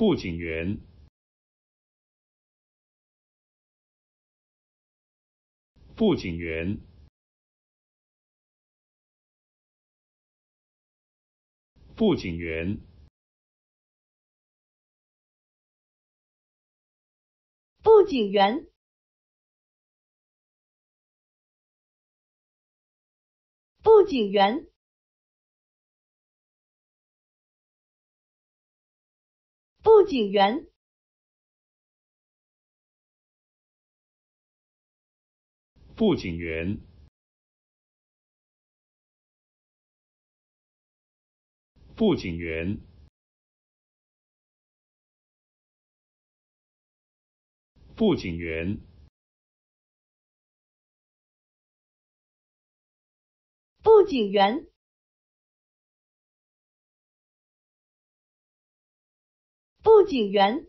布景员，布景员，布景员，布景员，布景员。布景员，布景员，布景员，布景员，布景员。不景员。